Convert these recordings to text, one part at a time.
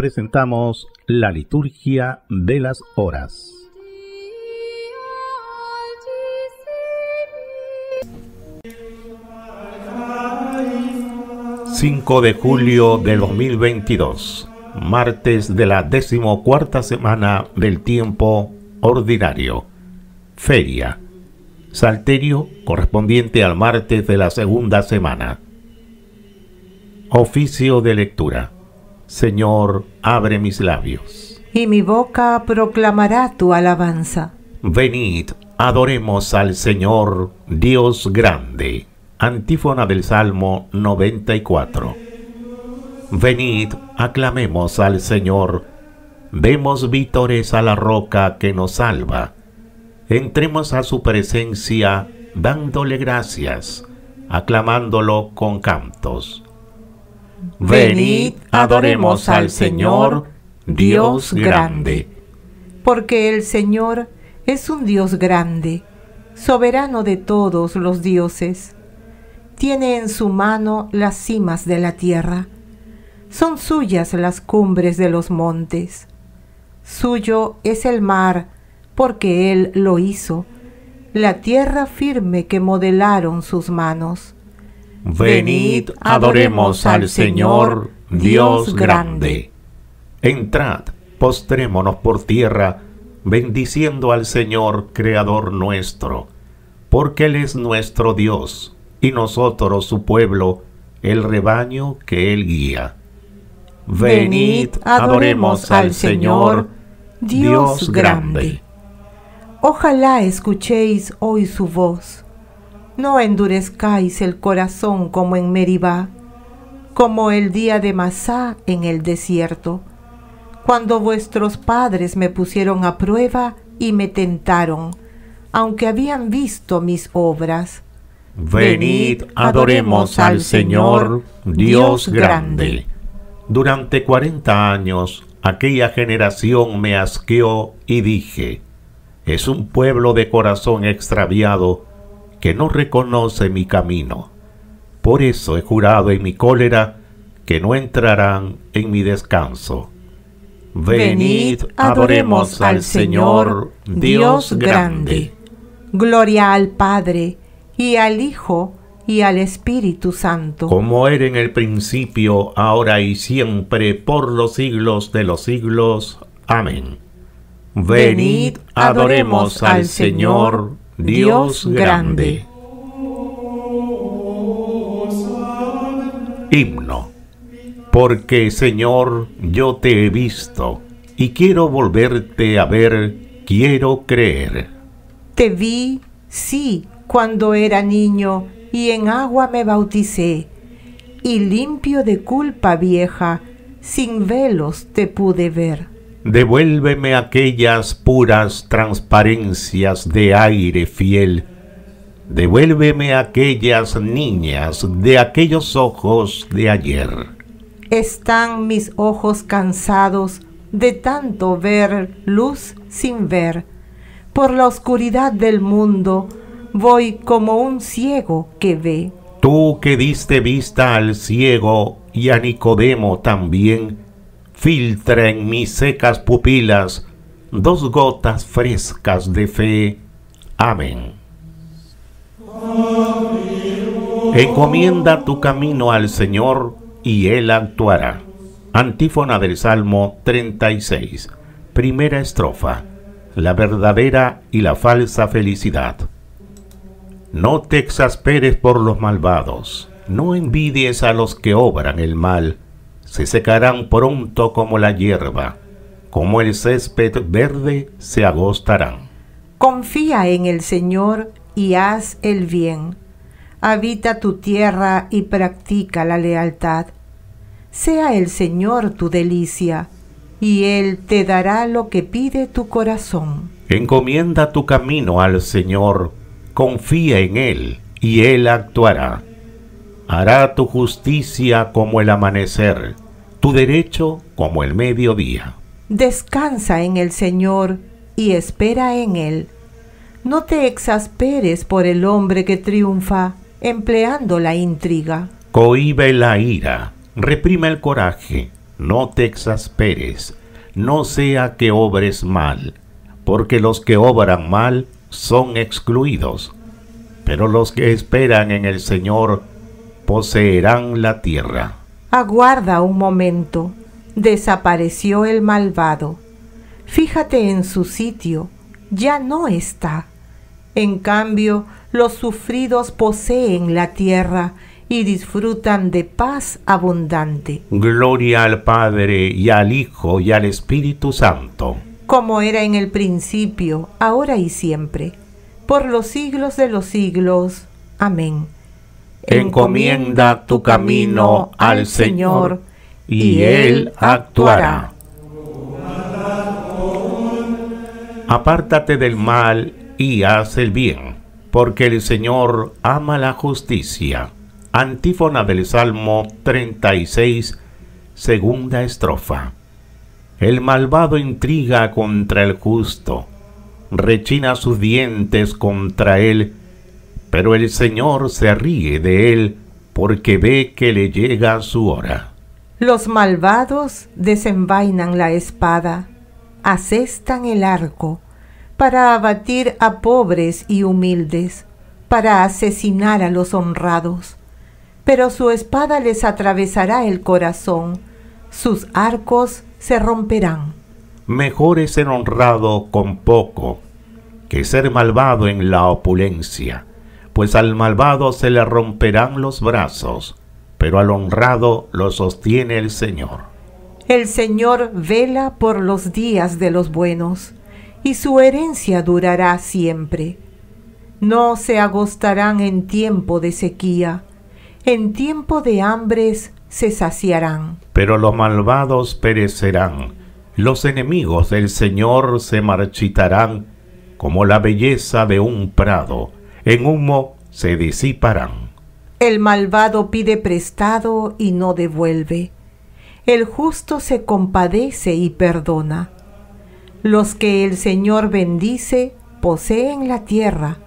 presentamos la liturgia de las horas. ...5 de julio de 2022... ...martes de la decimocuarta semana del tiempo ordinario... ...feria... ...salterio correspondiente al martes de la segunda semana... ...oficio de lectura... Señor, abre mis labios. Y mi boca proclamará tu alabanza. Venid, adoremos al Señor, Dios grande. Antífona del Salmo 94. Venid, aclamemos al Señor. Demos vítores a la roca que nos salva. Entremos a su presencia dándole gracias, aclamándolo con cantos Venid, adoremos al Señor, Dios grande. Porque el Señor es un Dios grande, soberano de todos los dioses. Tiene en su mano las cimas de la tierra. Son suyas las cumbres de los montes. Suyo es el mar, porque Él lo hizo, la tierra firme que modelaron sus manos Venid, adoremos al Señor, Dios grande. Entrad, postrémonos por tierra, bendiciendo al Señor, Creador nuestro, porque Él es nuestro Dios, y nosotros su pueblo, el rebaño que Él guía. Venid, adoremos al Señor, Dios grande. Ojalá escuchéis hoy su voz no endurezcáis el corazón como en Meribá, como el día de Masá en el desierto, cuando vuestros padres me pusieron a prueba y me tentaron, aunque habían visto mis obras. Venid, adoremos al Señor, Dios grande. Durante cuarenta años aquella generación me asqueó y dije, es un pueblo de corazón extraviado, que no reconoce mi camino. Por eso he jurado en mi cólera que no entrarán en mi descanso. Venid, adoremos al Señor, Dios grande. Gloria al Padre, y al Hijo, y al Espíritu Santo. Como era en el principio, ahora y siempre, por los siglos de los siglos. Amén. Venid, adoremos al Señor, Dios grande. Himno. Porque Señor, yo te he visto y quiero volverte a ver, quiero creer. Te vi, sí, cuando era niño y en agua me bauticé, y limpio de culpa vieja, sin velos te pude ver devuélveme aquellas puras transparencias de aire fiel, devuélveme aquellas niñas de aquellos ojos de ayer. Están mis ojos cansados de tanto ver luz sin ver. Por la oscuridad del mundo voy como un ciego que ve. Tú que diste vista al ciego y a Nicodemo también, filtra en mis secas pupilas dos gotas frescas de fe. Amén. Encomienda tu camino al Señor y Él actuará. Antífona del Salmo 36, primera estrofa. La verdadera y la falsa felicidad. No te exasperes por los malvados, no envidies a los que obran el mal se secarán pronto como la hierba, como el césped verde se agostarán. Confía en el Señor y haz el bien. Habita tu tierra y practica la lealtad. Sea el Señor tu delicia, y Él te dará lo que pide tu corazón. Encomienda tu camino al Señor, confía en Él, y Él actuará hará tu justicia como el amanecer, tu derecho como el mediodía. Descansa en el Señor y espera en Él. No te exasperes por el hombre que triunfa empleando la intriga. Cohibe la ira, reprime el coraje, no te exasperes, no sea que obres mal, porque los que obran mal son excluidos, pero los que esperan en el Señor poseerán la tierra. Aguarda un momento. Desapareció el malvado. Fíjate en su sitio. Ya no está. En cambio, los sufridos poseen la tierra y disfrutan de paz abundante. Gloria al Padre y al Hijo y al Espíritu Santo. Como era en el principio, ahora y siempre, por los siglos de los siglos. Amén. Encomienda tu camino al Señor y Él actuará. Apártate del mal y haz el bien, porque el Señor ama la justicia. Antífona del Salmo 36, segunda estrofa. El malvado intriga contra el justo, rechina sus dientes contra él pero el Señor se ríe de él porque ve que le llega su hora. Los malvados desenvainan la espada, asestan el arco, para abatir a pobres y humildes, para asesinar a los honrados. Pero su espada les atravesará el corazón, sus arcos se romperán. Mejor es ser honrado con poco que ser malvado en la opulencia pues al malvado se le romperán los brazos, pero al honrado lo sostiene el Señor. El Señor vela por los días de los buenos, y su herencia durará siempre. No se agostarán en tiempo de sequía, en tiempo de hambres se saciarán. Pero los malvados perecerán, los enemigos del Señor se marchitarán como la belleza de un prado en humo se disiparán. El malvado pide prestado y no devuelve. El justo se compadece y perdona. Los que el Señor bendice poseen la tierra.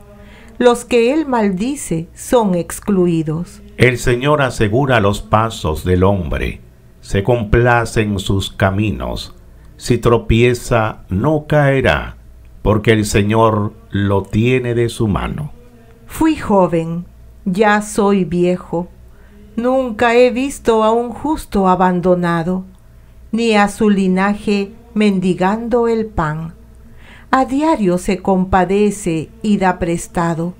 Los que él maldice son excluidos. El Señor asegura los pasos del hombre. Se complace en sus caminos. Si tropieza, no caerá, porque el Señor lo tiene de su mano. Fui joven, ya soy viejo, nunca he visto a un justo abandonado, ni a su linaje mendigando el pan. A diario se compadece y da prestado.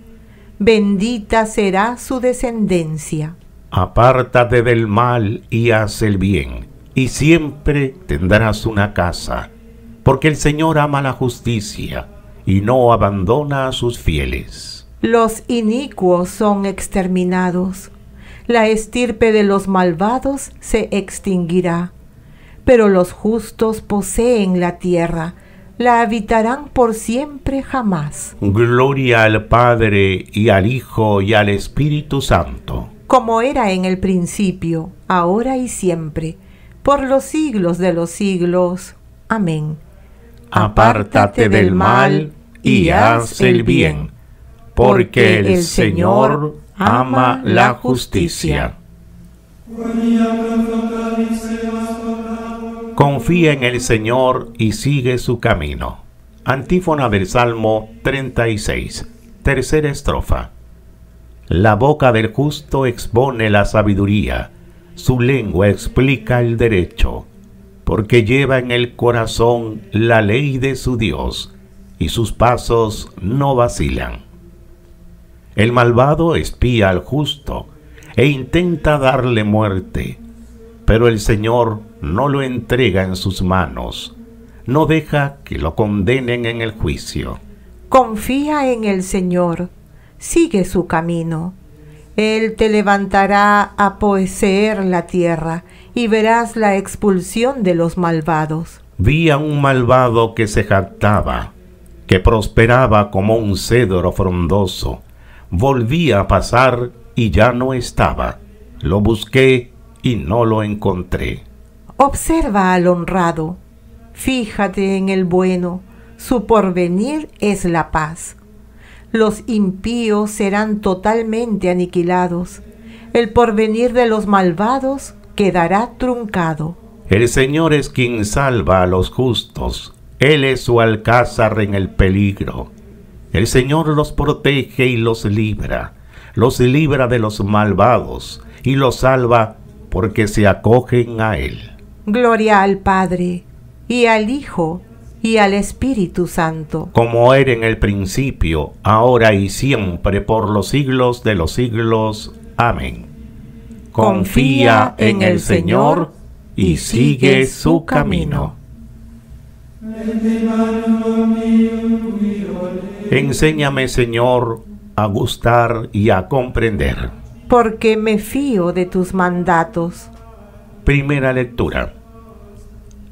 Bendita será su descendencia. Apártate del mal y haz el bien, y siempre tendrás una casa, porque el Señor ama la justicia y no abandona a sus fieles. Los inicuos son exterminados, la estirpe de los malvados se extinguirá, pero los justos poseen la tierra, la habitarán por siempre jamás. Gloria al Padre y al Hijo y al Espíritu Santo. Como era en el principio, ahora y siempre, por los siglos de los siglos. Amén. Apártate, del mal y haz el bien porque el Señor ama la justicia. Confía en el Señor y sigue su camino. Antífona del Salmo 36, tercera estrofa. La boca del justo expone la sabiduría, su lengua explica el derecho, porque lleva en el corazón la ley de su Dios, y sus pasos no vacilan. El malvado espía al justo e intenta darle muerte, pero el Señor no lo entrega en sus manos, no deja que lo condenen en el juicio. Confía en el Señor, sigue su camino. Él te levantará a poseer la tierra y verás la expulsión de los malvados. Vi a un malvado que se jactaba, que prosperaba como un cedro frondoso volví a pasar y ya no estaba. Lo busqué y no lo encontré. Observa al honrado, fíjate en el bueno, su porvenir es la paz. Los impíos serán totalmente aniquilados, el porvenir de los malvados quedará truncado. El Señor es quien salva a los justos, Él es su alcázar en el peligro. El Señor los protege y los libra, los libra de los malvados y los salva porque se acogen a Él. Gloria al Padre, y al Hijo, y al Espíritu Santo. Como era en el principio, ahora y siempre, por los siglos de los siglos. Amén. Confía en el Señor y sigue su camino. Enséñame, Señor, a gustar y a comprender. Porque me fío de tus mandatos. Primera lectura.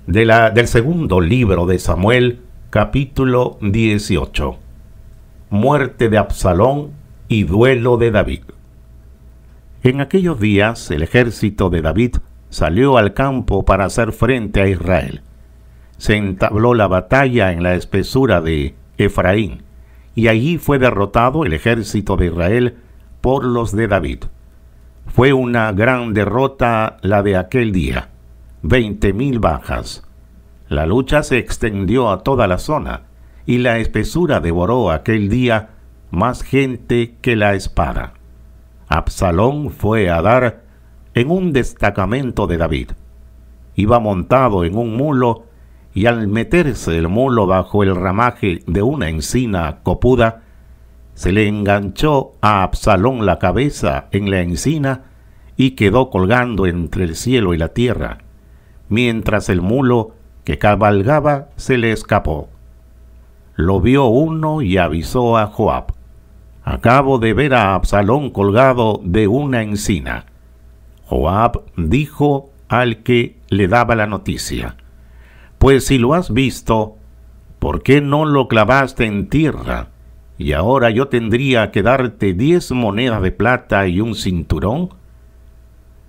De la, del segundo libro de Samuel, capítulo 18. Muerte de Absalón y duelo de David. En aquellos días el ejército de David salió al campo para hacer frente a Israel. Se entabló la batalla en la espesura de Efraín y allí fue derrotado el ejército de Israel por los de David. Fue una gran derrota la de aquel día, veinte mil bajas. La lucha se extendió a toda la zona, y la espesura devoró aquel día más gente que la espada. Absalón fue a dar en un destacamento de David. Iba montado en un mulo y al meterse el mulo bajo el ramaje de una encina copuda, se le enganchó a Absalón la cabeza en la encina y quedó colgando entre el cielo y la tierra, mientras el mulo que cabalgaba se le escapó. Lo vio uno y avisó a Joab. Acabo de ver a Absalón colgado de una encina. Joab dijo al que le daba la noticia, pues si lo has visto, ¿por qué no lo clavaste en tierra? Y ahora yo tendría que darte diez monedas de plata y un cinturón.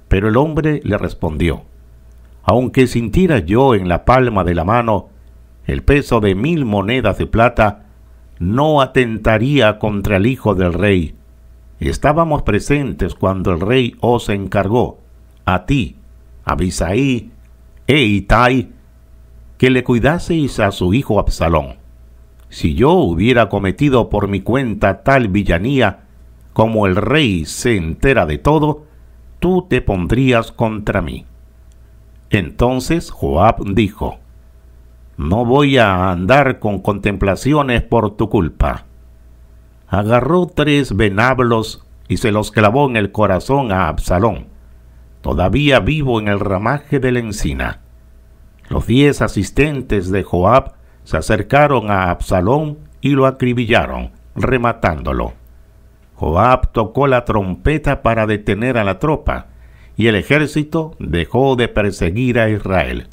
Pero el hombre le respondió, aunque sintiera yo en la palma de la mano el peso de mil monedas de plata, no atentaría contra el hijo del rey. Estábamos presentes cuando el rey os encargó, a ti, Bisaí, e Itai, que le cuidaseis a su hijo Absalón. Si yo hubiera cometido por mi cuenta tal villanía, como el rey se entera de todo, tú te pondrías contra mí. Entonces Joab dijo, No voy a andar con contemplaciones por tu culpa. Agarró tres venablos y se los clavó en el corazón a Absalón, todavía vivo en el ramaje de la encina. Los diez asistentes de Joab se acercaron a Absalón y lo acribillaron, rematándolo. Joab tocó la trompeta para detener a la tropa, y el ejército dejó de perseguir a Israel.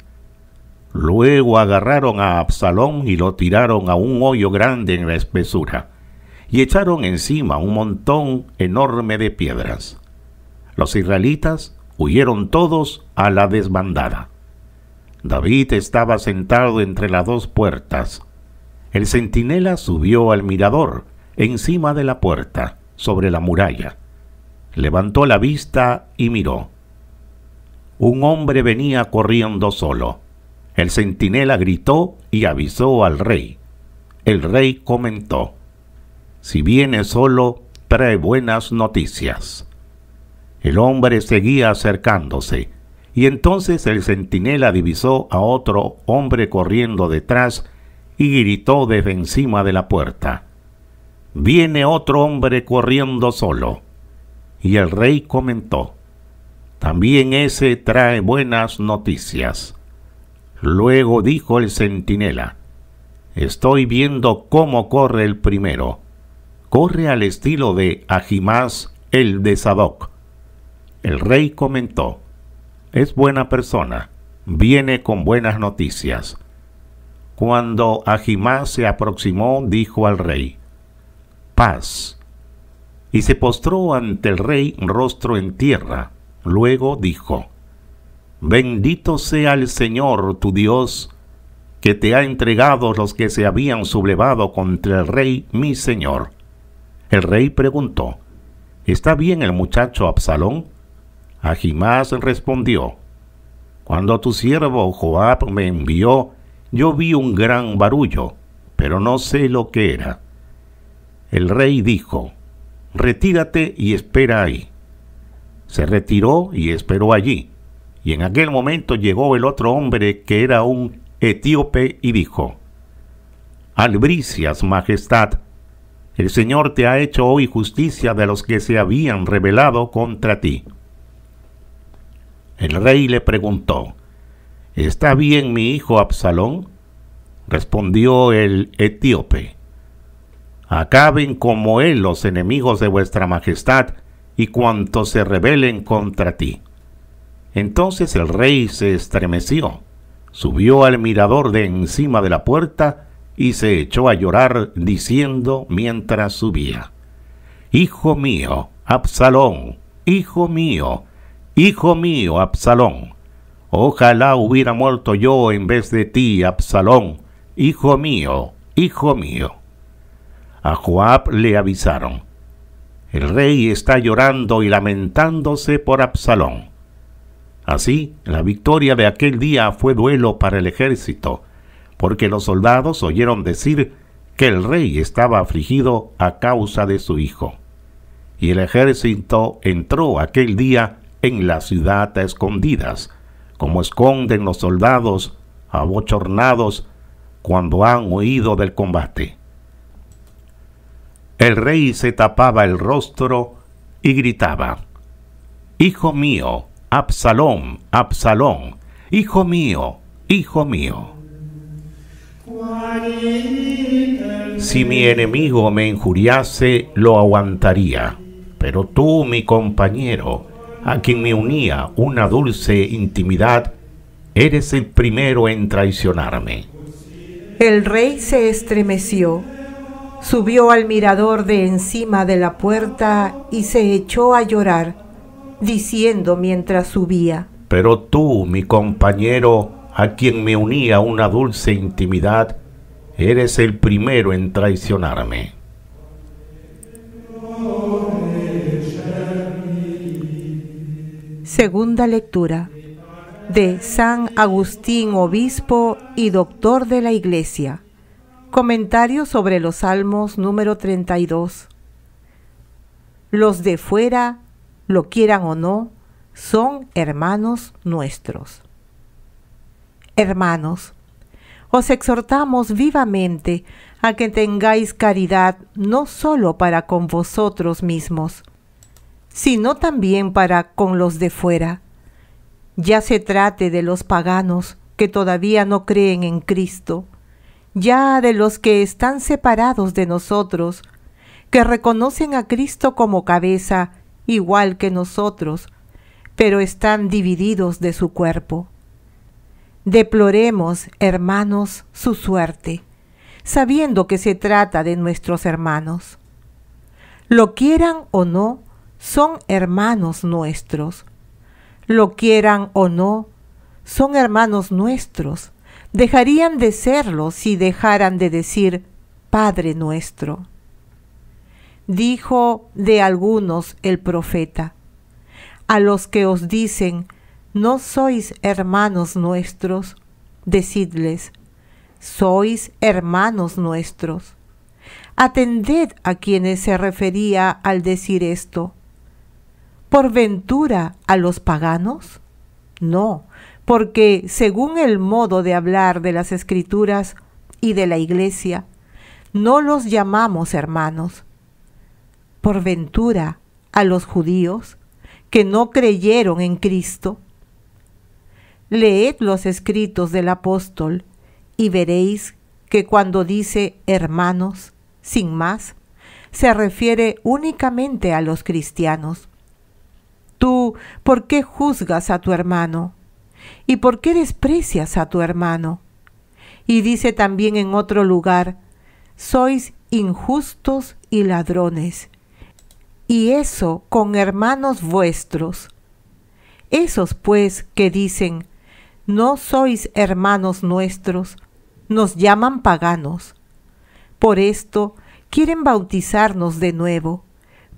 Luego agarraron a Absalón y lo tiraron a un hoyo grande en la espesura, y echaron encima un montón enorme de piedras. Los israelitas huyeron todos a la desbandada. David estaba sentado entre las dos puertas. El centinela subió al mirador, encima de la puerta, sobre la muralla. Levantó la vista y miró. Un hombre venía corriendo solo. El centinela gritó y avisó al rey. El rey comentó: Si viene solo, trae buenas noticias. El hombre seguía acercándose y entonces el centinela divisó a otro hombre corriendo detrás y gritó desde encima de la puerta. Viene otro hombre corriendo solo. Y el rey comentó, también ese trae buenas noticias. Luego dijo el centinela, estoy viendo cómo corre el primero. Corre al estilo de Ajimás el de Sadoc. El rey comentó, es buena persona, viene con buenas noticias. Cuando Ahimá se aproximó, dijo al rey, paz. Y se postró ante el rey rostro en tierra. Luego dijo, bendito sea el Señor tu Dios, que te ha entregado los que se habían sublevado contra el rey, mi Señor. El rey preguntó, ¿está bien el muchacho Absalón? Ajimás respondió, Cuando tu siervo Joab me envió, yo vi un gran barullo, pero no sé lo que era. El rey dijo, Retírate y espera ahí. Se retiró y esperó allí. Y en aquel momento llegó el otro hombre que era un etíope y dijo, Albricias, majestad, el Señor te ha hecho hoy justicia de los que se habían rebelado contra ti. El rey le preguntó, ¿Está bien mi hijo Absalón? Respondió el etíope, Acaben como él los enemigos de vuestra majestad y cuantos se rebelen contra ti. Entonces el rey se estremeció, subió al mirador de encima de la puerta y se echó a llorar diciendo mientras subía, Hijo mío, Absalón, hijo mío, Hijo mío, Absalón, ojalá hubiera muerto yo en vez de ti, Absalón, hijo mío, hijo mío. A Joab le avisaron, el rey está llorando y lamentándose por Absalón. Así, la victoria de aquel día fue duelo para el ejército, porque los soldados oyeron decir que el rey estaba afligido a causa de su hijo. Y el ejército entró aquel día en la ciudad a escondidas, como esconden los soldados abochornados cuando han huido del combate. El rey se tapaba el rostro y gritaba, Hijo mío, Absalón, Absalón, hijo mío, hijo mío. Si mi enemigo me injuriase, lo aguantaría, pero tú, mi compañero, a quien me unía una dulce intimidad, eres el primero en traicionarme. El rey se estremeció, subió al mirador de encima de la puerta y se echó a llorar, diciendo mientras subía, Pero tú, mi compañero, a quien me unía una dulce intimidad, eres el primero en traicionarme. Segunda lectura de San Agustín, obispo y doctor de la Iglesia. Comentario sobre los Salmos número 32. Los de fuera, lo quieran o no, son hermanos nuestros. Hermanos, os exhortamos vivamente a que tengáis caridad no sólo para con vosotros mismos, sino también para con los de fuera, ya se trate de los paganos que todavía no creen en Cristo, ya de los que están separados de nosotros, que reconocen a Cristo como cabeza, igual que nosotros, pero están divididos de su cuerpo. Deploremos, hermanos, su suerte, sabiendo que se trata de nuestros hermanos. Lo quieran o no, son hermanos nuestros. Lo quieran o no, son hermanos nuestros. Dejarían de serlo si dejaran de decir Padre nuestro. Dijo de algunos el profeta, a los que os dicen, no sois hermanos nuestros, decidles, sois hermanos nuestros. Atended a quienes se refería al decir esto por ventura a los paganos? No, porque según el modo de hablar de las escrituras y de la iglesia, no los llamamos hermanos. Por ventura a los judíos que no creyeron en Cristo. Leed los escritos del apóstol y veréis que cuando dice hermanos, sin más, se refiere únicamente a los cristianos tú, ¿por qué juzgas a tu hermano? ¿Y por qué desprecias a tu hermano? Y dice también en otro lugar, sois injustos y ladrones, y eso con hermanos vuestros. Esos pues que dicen, no sois hermanos nuestros, nos llaman paganos. Por esto quieren bautizarnos de nuevo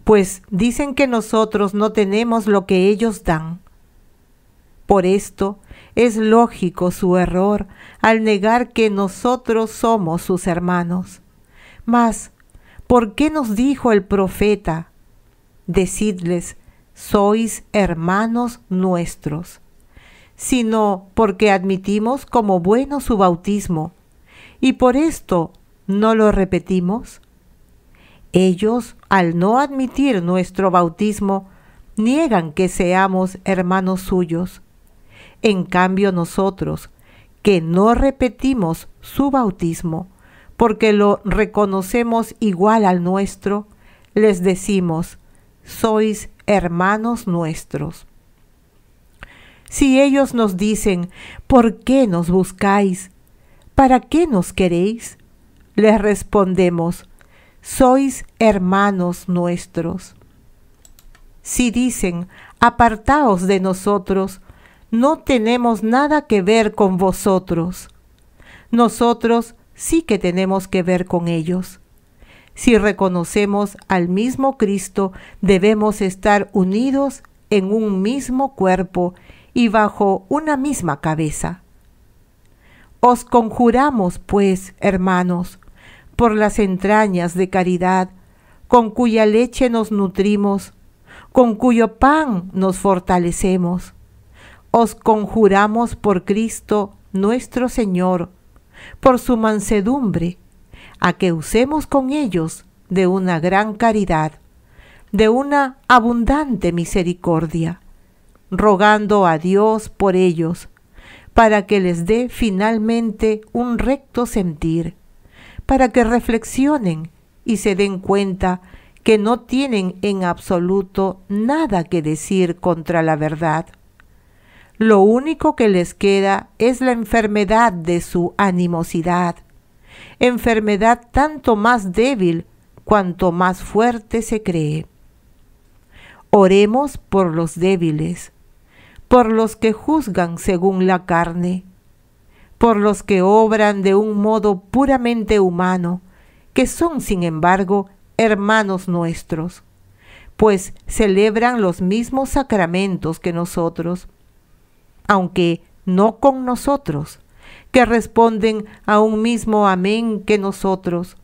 pues dicen que nosotros no tenemos lo que ellos dan. Por esto es lógico su error al negar que nosotros somos sus hermanos. Mas, ¿por qué nos dijo el profeta? Decidles, sois hermanos nuestros, sino porque admitimos como bueno su bautismo, y por esto no lo repetimos. Ellos, al no admitir nuestro bautismo, niegan que seamos hermanos suyos. En cambio nosotros, que no repetimos su bautismo, porque lo reconocemos igual al nuestro, les decimos, sois hermanos nuestros. Si ellos nos dicen, ¿por qué nos buscáis? ¿Para qué nos queréis? Les respondemos, sois hermanos nuestros. Si dicen, apartaos de nosotros, no tenemos nada que ver con vosotros. Nosotros sí que tenemos que ver con ellos. Si reconocemos al mismo Cristo, debemos estar unidos en un mismo cuerpo y bajo una misma cabeza. Os conjuramos, pues, hermanos, por las entrañas de caridad, con cuya leche nos nutrimos, con cuyo pan nos fortalecemos. Os conjuramos por Cristo nuestro Señor, por su mansedumbre, a que usemos con ellos de una gran caridad, de una abundante misericordia, rogando a Dios por ellos, para que les dé finalmente un recto sentir para que reflexionen y se den cuenta que no tienen en absoluto nada que decir contra la verdad. Lo único que les queda es la enfermedad de su animosidad, enfermedad tanto más débil cuanto más fuerte se cree. Oremos por los débiles, por los que juzgan según la carne, por los que obran de un modo puramente humano, que son, sin embargo, hermanos nuestros, pues celebran los mismos sacramentos que nosotros, aunque no con nosotros, que responden a un mismo amén que nosotros,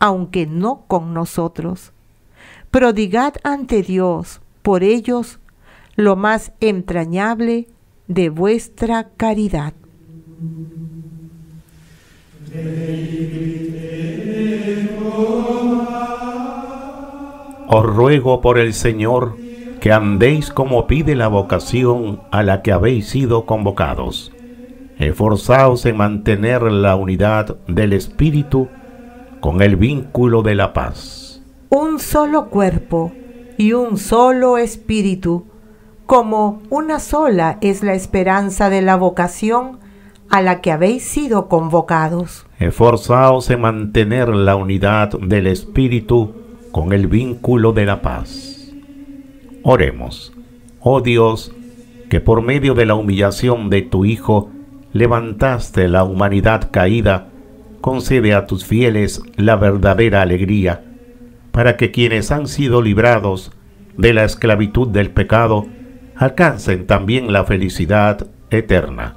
aunque no con nosotros. Prodigad ante Dios por ellos lo más entrañable de vuestra caridad. Os ruego por el Señor que andéis como pide la vocación a la que habéis sido convocados. Esforzaos en mantener la unidad del Espíritu con el vínculo de la paz. Un solo cuerpo y un solo Espíritu, como una sola es la esperanza de la vocación a la que habéis sido convocados. Esforzaos en mantener la unidad del Espíritu con el vínculo de la paz. Oremos, oh Dios, que por medio de la humillación de tu Hijo levantaste la humanidad caída, concede a tus fieles la verdadera alegría, para que quienes han sido librados de la esclavitud del pecado alcancen también la felicidad eterna